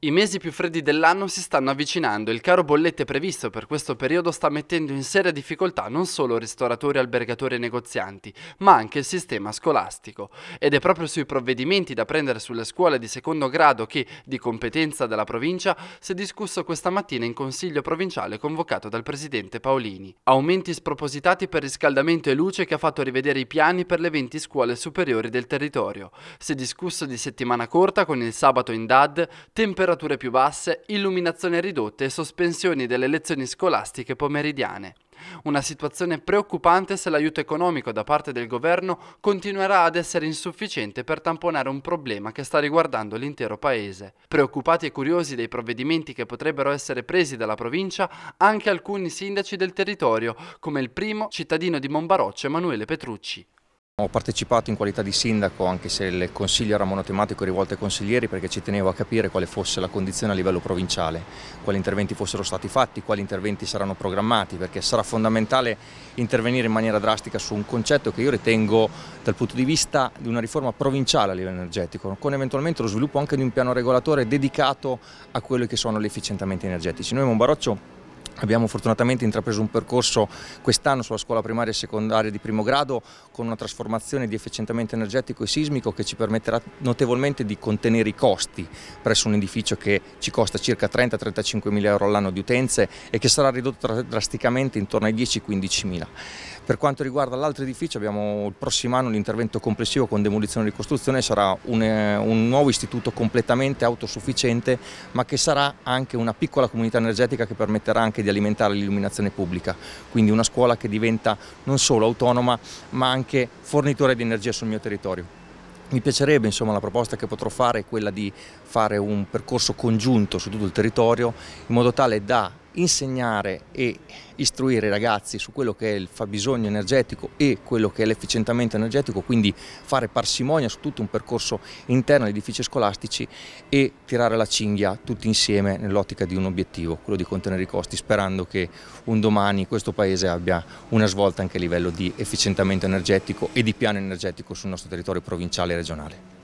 I mesi più freddi dell'anno si stanno avvicinando e il caro bollette previsto per questo periodo sta mettendo in seria difficoltà non solo ristoratori, albergatori e negozianti, ma anche il sistema scolastico. Ed è proprio sui provvedimenti da prendere sulle scuole di secondo grado che, di competenza della provincia, si è discusso questa mattina in consiglio provinciale convocato dal presidente Paolini. Aumenti spropositati per riscaldamento e luce che ha fatto rivedere i piani per le 20 scuole superiori del territorio. Si è discusso di settimana corta con il sabato in DAD, temperature temperature più basse, illuminazione ridotte e sospensioni delle lezioni scolastiche pomeridiane. Una situazione preoccupante se l'aiuto economico da parte del governo continuerà ad essere insufficiente per tamponare un problema che sta riguardando l'intero paese. Preoccupati e curiosi dei provvedimenti che potrebbero essere presi dalla provincia, anche alcuni sindaci del territorio, come il primo cittadino di Monbaroccio Emanuele Petrucci. Ho partecipato in qualità di sindaco anche se il consiglio era monotematico rivolto ai consiglieri perché ci tenevo a capire quale fosse la condizione a livello provinciale, quali interventi fossero stati fatti, quali interventi saranno programmati perché sarà fondamentale intervenire in maniera drastica su un concetto che io ritengo dal punto di vista di una riforma provinciale a livello energetico con eventualmente lo sviluppo anche di un piano regolatore dedicato a quelli che sono gli efficientamenti energetici. Noi Monbaroccio Abbiamo fortunatamente intrapreso un percorso quest'anno sulla scuola primaria e secondaria di primo grado con una trasformazione di efficientamento energetico e sismico che ci permetterà notevolmente di contenere i costi presso un edificio che ci costa circa 30-35 mila euro all'anno di utenze e che sarà ridotto drasticamente intorno ai 10-15 mila. Per quanto riguarda l'altro edificio abbiamo il prossimo anno l'intervento complessivo con demolizione e ricostruzione, sarà un, eh, un nuovo istituto completamente autosufficiente ma che sarà anche una piccola comunità energetica che permetterà anche di alimentare l'illuminazione pubblica, quindi una scuola che diventa non solo autonoma ma anche fornitore di energia sul mio territorio. Mi piacerebbe, insomma, la proposta che potrò fare è quella di fare un percorso congiunto su tutto il territorio in modo tale da insegnare e istruire i ragazzi su quello che è il fabbisogno energetico e quello che è l'efficientamento energetico, quindi fare parsimonia su tutto un percorso interno agli edifici scolastici e tirare la cinghia tutti insieme nell'ottica di un obiettivo, quello di contenere i costi, sperando che un domani questo Paese abbia una svolta anche a livello di efficientamento energetico e di piano energetico sul nostro territorio provinciale e regionale.